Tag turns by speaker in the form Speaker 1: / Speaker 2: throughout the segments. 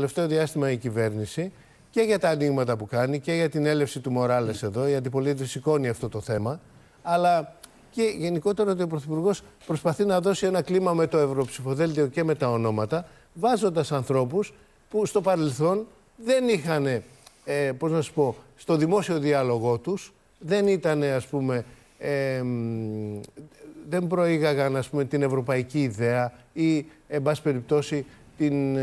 Speaker 1: τελευταίο διάστημα η κυβέρνηση και για τα ανοίγματα που κάνει και για την έλευση του Μοράλες εδώ. Η αντιπολίτευση σηκώνει αυτό το θέμα. Αλλά και γενικότερα ότι ο Πρωθυπουργός προσπαθεί να δώσει ένα κλίμα με το Ευρωψηφοδέλτιο και με τα ονόματα, βάζοντας ανθρώπους που στο παρελθόν δεν είχαν, ε, πώς να σου πω, στο δημόσιο διάλογό τους, δεν ήταν, ας πούμε, ε, δεν προήγαγαν, ας πούμε, την ευρωπαϊκή ιδέα ή, εν πάση περιπτώσει, την,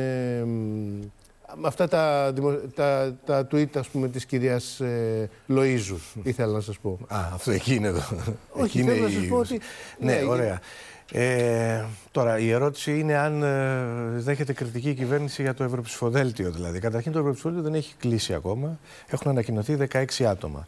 Speaker 1: αυτά τα, τα, τα tweet ας πούμε της κυρίας ε, Λοΐζου ήθελα να σας πω. Α, αυτό εκεί είναι εδώ. Όχι, θέλω να σας πω ότι... Ναι, ναι ωραία.
Speaker 2: Ε, τώρα, η ερώτηση είναι αν ε, δέχεται κριτική η κυβέρνηση για το ευρωψηφοδέλτιο. Δηλαδή, καταρχήν το ευρωψηφοδέλτιο δεν έχει κλείσει ακόμα. Έχουν ανακοινωθεί 16 άτομα.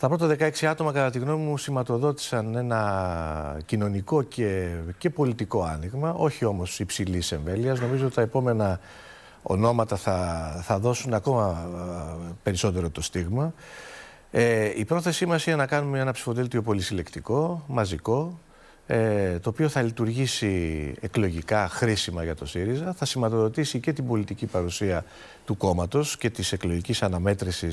Speaker 2: Τα πρώτα 16 άτομα, κατά τη γνώμη μου, σηματοδότησαν ένα κοινωνικό και, και πολιτικό άνοιγμα, όχι όμως υψηλής εμβέλειας. Νομίζω ότι τα επόμενα ονόματα θα, θα δώσουν ακόμα περισσότερο το στίγμα. Ε, η πρόθεσή μας είναι να κάνουμε ένα ψηφοδέλτιο πολυσυλλεκτικό, μαζικό, ε, το οποίο θα λειτουργήσει εκλογικά χρήσιμα για το ΣΥΡΙΖΑ, θα σηματοδοτήσει και την πολιτική παρουσία του κόμματος και της εκλογικής αναμέτρησης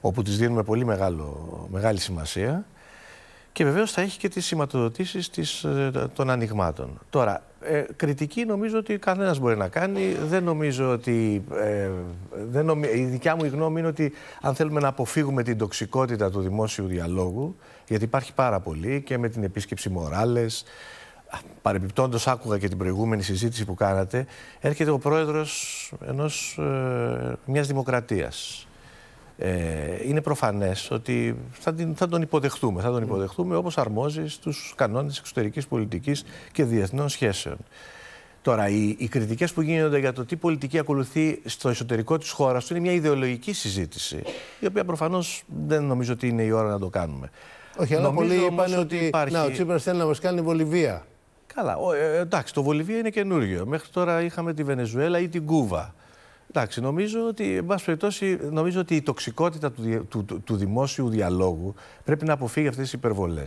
Speaker 2: όπου τις δίνουμε πολύ μεγάλο, μεγάλη σημασία και βεβαίως θα έχει και τις σηματοδοτήσεις της, ε, των ανοιγμάτων. Τώρα, ε, κριτική νομίζω ότι κανένας μπορεί να κάνει. Δεν νομίζω ότι... Ε, δεν Η δικιά μου γνώμη είναι ότι αν θέλουμε να αποφύγουμε την τοξικότητα του δημόσιου διαλόγου, γιατί υπάρχει πάρα πολύ και με την επίσκεψη Μοράλες, παρεμπιπτόντως άκουγα και την προηγούμενη συζήτηση που κάνατε, έρχεται ο πρόεδρος ενός, ε, μιας δημοκρατίας ε, είναι προφανές ότι θα, την, θα τον υποδεχτούμε. Θα τον υποδεχτούμε όπως αρμόζει στους κανόνες εξωτερικής εξωτερική πολιτικής και διεθνών σχέσεων. Τώρα, οι, οι κριτικές που γίνονται για το τι πολιτική ακολουθεί στο εσωτερικό της χώρας του είναι μια ιδεολογική συζήτηση, η οποία προφανώς δεν νομίζω ότι είναι η ώρα να το κάνουμε. Όχι, αλλά πολλοί είπαν ότι, υπάρχει... να, ο Τσίπρας
Speaker 1: θέλει να μας κάνει Βολιβία.
Speaker 2: Καλά. ε, εντάξει, το Βολιβία είναι καινούργιο Μέχρι τώρα είχαμε τη Βενεζουέλα ή την Κούβα. Εντάξει, νομίζω ότι, περιπτώσει, νομίζω ότι η τοξικότητα του, του, του, δημόσιου διαλόγου πρέπει να αποφύγει αυτές τις υπερβολές.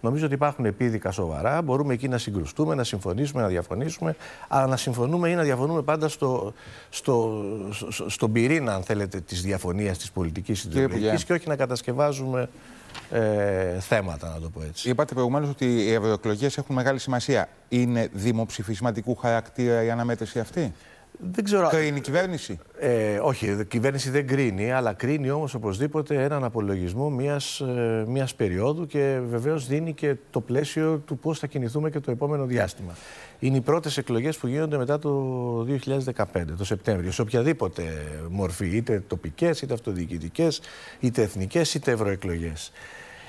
Speaker 2: Νομίζω ότι υπάρχουν επίδικα σοβαρά. Μπορούμε εκεί να συγκρουστούμε, να συμφωνήσουμε, να διαφωνήσουμε. Αλλά να συμφωνούμε ή να διαφωνούμε πάντα στο, στο, στον πυρήνα, αν θέλετε, της διαφωνίας της πολιτικής και τη και όχι να κατασκευάζουμε ε, θέματα, να το πω έτσι. Είπατε προηγουμένως ότι οι ευρωεκλογές έχουν μεγάλη σημασία. Είναι δημοψηφισματικού χαρακτήρα η αναμέτρηση αυτή. Δεν ξέρω... Κρίνει η κυβέρνηση. Ε, όχι, η κυβέρνηση δεν κρίνει, αλλά κρίνει όμως οπωσδήποτε έναν απολογισμό μιας ε, μιας περίοδου και βεβαίως δίνει και το πλαίσιο του πώς θα κινηθούμε και το επόμενο διάστημα. Είναι οι πρώτες εκλογές που γίνονται μετά το 2015, το Σεπτέμβριο, σε οποιαδήποτε μορφή, είτε τοπικές είτε αυτοδιοικητικές, είτε εθνικές είτε ευρωεκλογές.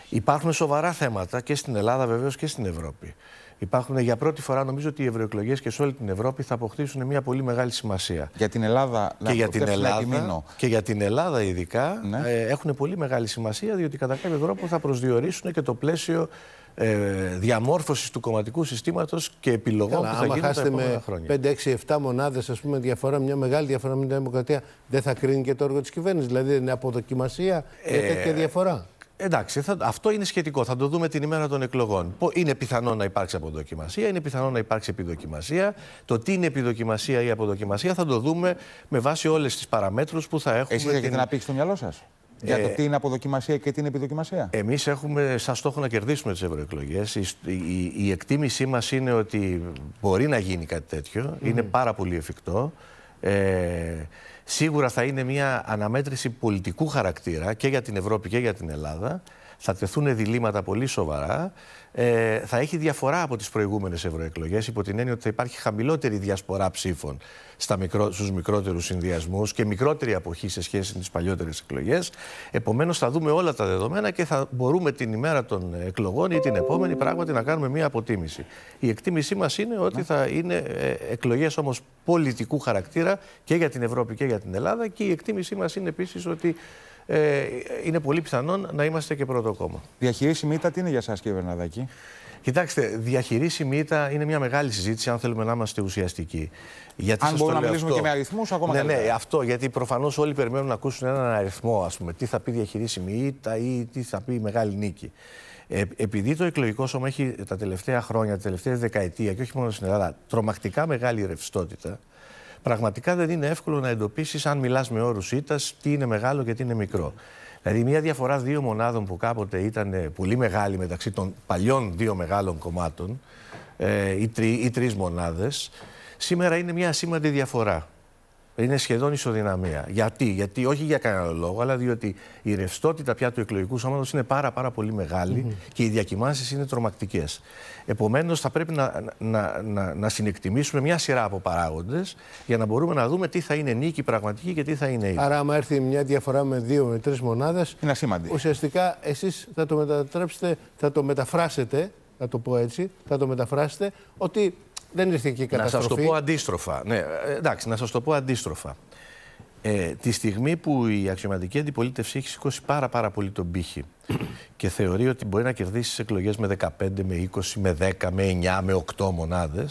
Speaker 2: Υπάρχουν σοβαρά θέματα και στην Ελλάδα βεβαίως και στην Ευρώπη υπάρχουν για πρώτη φορά νομίζω ότι οι ευρωεκλογές και σε όλη την Ευρώπη θα αποκτήσουν μια πολύ μεγάλη σημασία. Για την Ελλάδα, και για την Ελλάδα, και για την Ελλάδα ειδικά ναι. Ε, έχουν πολύ μεγάλη σημασία διότι κατά κάποιο τρόπο θα προσδιορίσουν και το πλαίσιο ε, διαμόρφωσης του κομματικού συστήματος και επιλογών Καλά, που θα γίνουν τα επόμενα χρόνια.
Speaker 1: με 5, 6, 7 μονάδες, ας πούμε, διαφορά, μια μεγάλη διαφορά με την Δημοκρατία, δεν θα κρίνει και το έργο της κυβέρνησης. Δηλαδή, είναι αποδοκιμασία ε, και τέτοια διαφορά.
Speaker 2: Εντάξει, θα, αυτό είναι σχετικό. Θα το δούμε την ημέρα των εκλογών. Είναι πιθανό να υπάρξει αποδοκιμασία, είναι πιθανό να υπάρξει επιδοκιμασία. Το τι είναι επιδοκιμασία ή αποδοκιμασία θα το δούμε με βάση όλες τις παραμέτρους που θα έχουμε. Εσύ έχετε την... να πείξει στο μυαλό σας.
Speaker 1: Για το ε, τι είναι αποδοκιμασία και τι είναι
Speaker 2: επιδοκιμασία. Εμείς έχουμε σαν στόχο να κερδίσουμε τις ευρωεκλογές. Η, εκτίμησή μας είναι ότι μπορεί να γίνει κάτι τέτοιο. Είναι πάρα πολύ εφικτό. Ε, σίγουρα θα είναι μια αναμέτρηση πολιτικού χαρακτήρα και για την Ευρώπη και για την Ελλάδα θα τεθούν διλήμματα πολύ σοβαρά. Ε, θα έχει διαφορά από τις προηγούμενες ευρωεκλογές υπό την έννοια ότι θα υπάρχει χαμηλότερη διασπορά ψήφων στου μικρό, στους μικρότερους και μικρότερη αποχή σε σχέση με τις παλιότερες εκλογές. Επομένως θα δούμε όλα τα δεδομένα και θα μπορούμε την ημέρα των εκλογών ή την επόμενη πράγματι να κάνουμε μια αποτίμηση. Η εκτίμησή μας είναι ότι θα είναι ε, εκλογές όμως πολιτικού χαρακτήρα και για την Ευρώπη και για την Ελλάδα και η εκτίμησή μας είναι επίσης ότι ε, είναι πολύ πιθανόν να είμαστε και πρώτο κόμμα. Διαχειρίσιμη ήττα τι είναι για εσά, κύριε Βερναδάκη. Κοιτάξτε, διαχειρίσιμη ήττα είναι μια μεγάλη συζήτηση, αν θέλουμε να είμαστε ουσιαστικοί. Γιατί αν μπορούμε να μιλήσουμε και με αριθμούς, ακόμα ναι, καλύτερα. Ναι, αυτό. Γιατί προφανώς όλοι περιμένουν να ακούσουν έναν αριθμό, ας πούμε. Τι θα πει διαχειρίσιμη ήττα ή τι θα πει μεγάλη νίκη. Ε, επειδή το εκλογικό σώμα έχει τα τελευταία χρόνια, τα τελευταία δεκαετία και όχι μόνο στην Ελλάδα, τρομακτικά μεγάλη ρευστότητα, πραγματικά δεν είναι εύκολο να εντοπίσεις, αν μιλάς με όρους ήττας, τι είναι μεγάλο και τι είναι μικρό. Δηλαδή, μια διαφορά δύο μονάδων που κάποτε ήταν ε, πολύ μεγάλη μεταξύ των παλιών δύο μεγάλων κομμάτων, ή, ε, τρει τρεις μονάδες, σήμερα είναι μια σήμαντη διαφορά είναι σχεδόν ισοδυναμία. Γιατί, γιατί όχι για κανένα λόγο, αλλά διότι η ρευστότητα πια του εκλογικού σώματος είναι πάρα, πάρα πολύ και οι διακοιμάνσεις είναι τρομακτικές. Επομένως, θα πρέπει να, να, να, να συνεκτιμήσουμε μια σειρά από παράγοντες για να μπορούμε να δούμε τι θα είναι νίκη πραγματική και τι θα είναι ήδη. Άρα,
Speaker 1: άμα έρθει μια διαφορά με δύο με τρεις μονάδες, ουσιαστικά εσείς θα το μετατρέψετε, θα το μεταφράσετε, να το πω έτσι, θα το μεταφράσετε ότι δεν ήρθε εκεί η καταστροφή. Να σας το πω
Speaker 2: αντίστροφα. Ναι, ε, εντάξει, να σας το πω αντίστροφα. Ε, τη στιγμή που η αξιωματική αντιπολίτευση έχει σηκώσει πάρα, πάρα πολύ τον πύχη και θεωρεί ότι μπορεί να κερδίσει τις εκλογές με 15, με 20, με 10, με 9, με 8 μονάδε,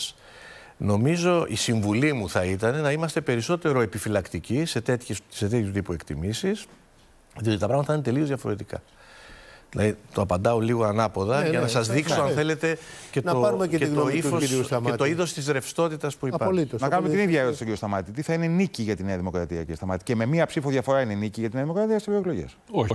Speaker 2: νομίζω η συμβουλή μου θα ήταν να είμαστε περισσότερο επιφυλακτικοί σε τέτοιου τύπου εκτιμήσεις, διότι τα πράγματα θα είναι τελείως διαφορετικά. Δηλαδή το απαντάω λίγο ανάποδα ναι, για να ναι, σας ναι, δείξω, αν θέλετε, και να το, και, και το το είδος της ρευστότητας που υπάρχει. να κάνουμε την ίδια ερώτηση
Speaker 1: στον κύριο Σταμάτη. Τι θα είναι νίκη για τη Νέα Δημοκρατία, κύριε Σταμάτη. Και με μία ψήφο διαφορά είναι νίκη για τη Νέα Δημοκρατία στις ευρωεκλογέ. Όχι.